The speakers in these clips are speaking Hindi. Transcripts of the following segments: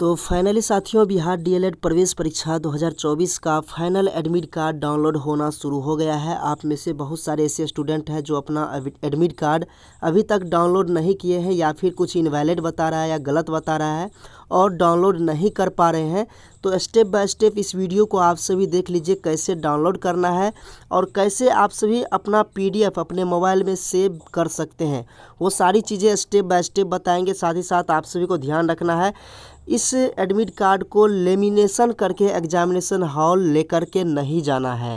तो फाइनली साथियों बिहार डीएलएड प्रवेश परीक्षा 2024 का फाइनल एडमिट कार्ड डाउनलोड होना शुरू हो गया है आप में से बहुत सारे ऐसे स्टूडेंट हैं जो अपना एडमिट कार्ड अभी तक डाउनलोड नहीं किए हैं या फिर कुछ इनवैलिड बता रहा है या गलत बता रहा है और डाउनलोड नहीं कर पा रहे हैं तो स्टेप बाय स्टेप इस वीडियो को आप सभी देख लीजिए कैसे डाउनलोड करना है और कैसे आप सभी अपना पीडीएफ अपने मोबाइल में सेव कर सकते हैं वो सारी चीज़ें स्टेप बाय स्टेप बताएंगे साथ ही साथ आप सभी को ध्यान रखना है इस एडमिट कार्ड को लेमिनेशन करके एग्जामिनेशन हॉल लेकर के नहीं जाना है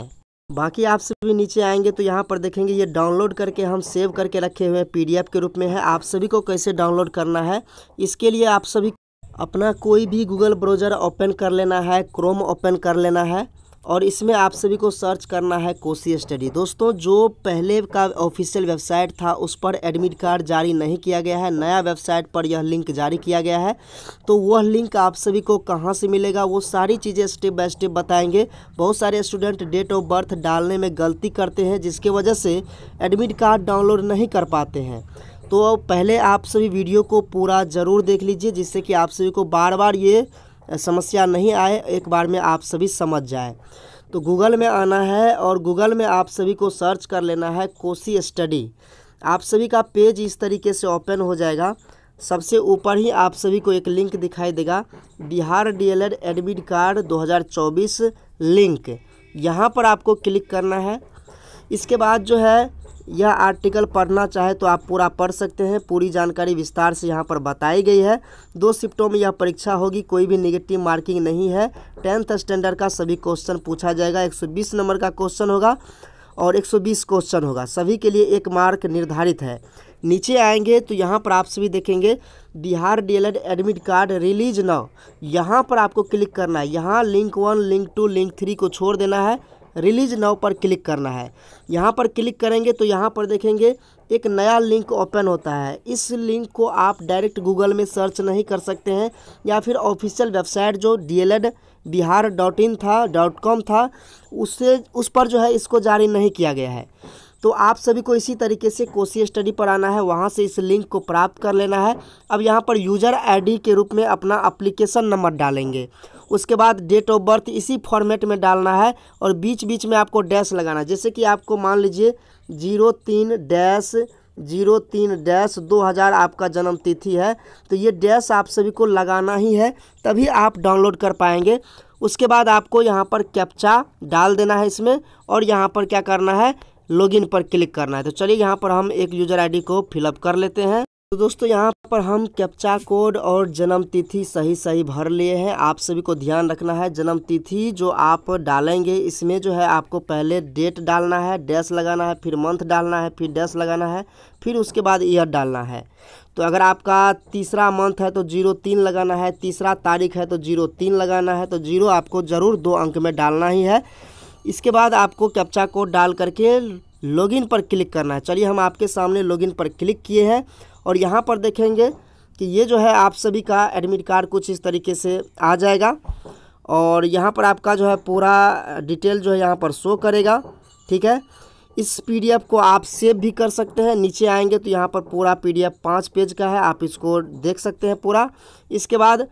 बाकी आप सभी नीचे आएंगे तो यहाँ पर देखेंगे ये डाउनलोड करके हम सेव करके रखे हुए हैं पीडीएफ के रूप में है आप सभी को कैसे डाउनलोड करना है इसके लिए आप सभी अपना कोई भी गूगल ब्राउज़र ओपन कर लेना है क्रोम ओपन कर लेना है और इसमें आप सभी को सर्च करना है कोसी स्टडी दोस्तों जो पहले का ऑफिशियल वेबसाइट था उस पर एडमिट कार्ड जारी नहीं किया गया है नया वेबसाइट पर यह लिंक जारी किया गया है तो वह लिंक आप सभी को कहाँ से मिलेगा वो सारी चीज़ें स्टेप बाय स्टेप बताएंगे बहुत सारे स्टूडेंट डेट ऑफ बर्थ डालने में गलती करते हैं जिसके वजह से एडमिट कार्ड डाउनलोड नहीं कर पाते हैं तो पहले आप सभी वीडियो को पूरा ज़रूर देख लीजिए जिससे कि आप सभी को बार बार ये समस्या नहीं आए एक बार में आप सभी समझ जाए तो गूगल में आना है और गूगल में आप सभी को सर्च कर लेना है कोसी स्टडी आप सभी का पेज इस तरीके से ओपन हो जाएगा सबसे ऊपर ही आप सभी को एक लिंक दिखाई देगा Bihar DElEd admit card 2024 link यहाँ पर आपको क्लिक करना है इसके बाद जो है यह आर्टिकल पढ़ना चाहे तो आप पूरा पढ़ सकते हैं पूरी जानकारी विस्तार से यहाँ पर बताई गई है दो शिफ्टों में यह परीक्षा होगी कोई भी निगेटिव मार्किंग नहीं है टेंथ स्टैंडर्ड का सभी क्वेश्चन पूछा जाएगा एक नंबर का क्वेश्चन होगा और 120 क्वेश्चन होगा सभी के लिए एक मार्क निर्धारित है नीचे आएंगे तो यहाँ पर आप सभी देखेंगे Bihar DElEd admit card release now यहाँ पर आपको क्लिक करना है यहाँ link one link two link three को छोड़ देना है रिलीज नाउ पर क्लिक करना है यहाँ पर क्लिक करेंगे तो यहाँ पर देखेंगे एक नया लिंक ओपन होता है इस लिंक को आप डायरेक्ट गूगल में सर्च नहीं कर सकते हैं या फिर ऑफिशियल वेबसाइट जो डी बिहार डॉट इन था डॉट कॉम था उससे उस पर जो है इसको जारी नहीं किया गया है तो आप सभी को इसी तरीके से कोसी स्टडी पर आना है वहाँ से इस लिंक को प्राप्त कर लेना है अब यहाँ पर यूज़र आईडी के रूप में अपना अप्लीकेशन नंबर डालेंगे उसके बाद डेट ऑफ बर्थ इसी फॉर्मेट में डालना है और बीच बीच में आपको डैश लगाना है जैसे कि आपको मान लीजिए जीरो तीन डैश जीरो तीन डैश दो हज़ार आपका जन्म तिथि है तो ये डैश आप सभी को लगाना ही है तभी आप डाउनलोड कर पाएंगे उसके बाद आपको यहाँ पर कैप्चा डाल देना है इसमें और यहाँ पर क्या करना है लॉगिन पर क्लिक करना है तो चलिए यहाँ पर हम एक यूज़र आईडी को फिलअप कर लेते हैं तो दोस्तों यहाँ पर हम कैप्चा कोड और जन्म तिथि सही सही भर लिए हैं आप सभी को ध्यान रखना है जन्म तिथि जो आप डालेंगे इसमें जो है आपको पहले डेट डालना है डैश लगाना है फिर मंथ डालना है फिर डैश लगाना है फिर उसके बाद ईयर डालना है तो अगर आपका तीसरा मंथ है तो जीरो तीन लगाना है तीसरा तारीख है तो जीरो तीन लगाना है तो जीरो आपको ज़रूर दो अंक में डालना ही है इसके बाद आपको कैप्चा कोड डाल करके लॉगिन पर क्लिक करना है चलिए हम आपके सामने लॉगिन पर क्लिक किए हैं और यहाँ पर देखेंगे कि ये जो है आप सभी का एडमिट कार्ड कुछ इस तरीके से आ जाएगा और यहाँ पर आपका जो है पूरा डिटेल जो है यहाँ पर शो करेगा ठीक है इस पीडीएफ को आप सेव भी कर सकते हैं नीचे आएंगे तो यहाँ पर पूरा पीडीएफ पाँच पेज का है आप इसको देख सकते हैं पूरा इसके बाद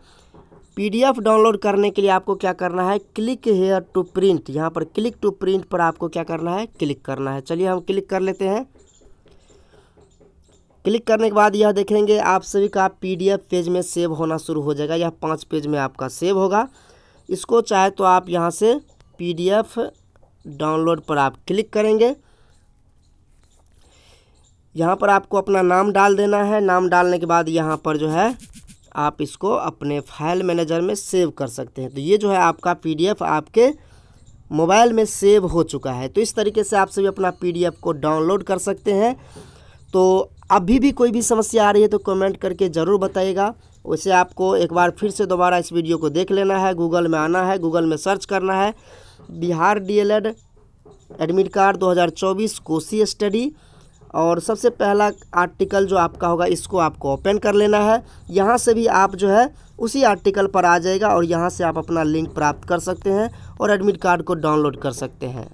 पीडीएफ डाउनलोड करने के लिए आपको क्या करना है क्लिक हेयर टू प्रिंट यहाँ पर क्लिक टू प्रिंट पर आपको क्या करना है क्लिक करना है चलिए हम क्लिक कर लेते हैं क्लिक करने के बाद यह देखेंगे आप सभी का पीडीएफ पेज में सेव होना शुरू हो जाएगा यह पाँच पेज में आपका सेव होगा इसको चाहे तो आप यहाँ से पीडीएफ डाउनलोड पर आप क्लिक करेंगे यहाँ पर आपको अपना नाम डाल देना है नाम डालने के बाद यहाँ पर जो है आप इसको अपने फाइल मैनेजर में सेव कर सकते हैं तो ये जो है आपका पीडीएफ आपके मोबाइल में सेव हो चुका है तो इस तरीके से आप सभी अपना पीडीएफ को डाउनलोड कर सकते हैं तो अभी भी कोई भी समस्या आ रही है तो कमेंट करके ज़रूर बताइएगा वैसे आपको एक बार फिर से दोबारा इस वीडियो को देख लेना है गूगल में आना है गूगल में सर्च करना है Bihar DElEd admit card 2024 Kosi study और सबसे पहला आर्टिकल जो आपका होगा इसको आपको ओपन कर लेना है यहाँ से भी आप जो है उसी आर्टिकल पर आ जाएगा और यहाँ से आप अपना लिंक प्राप्त कर सकते हैं और एडमिट कार्ड को डाउनलोड कर सकते हैं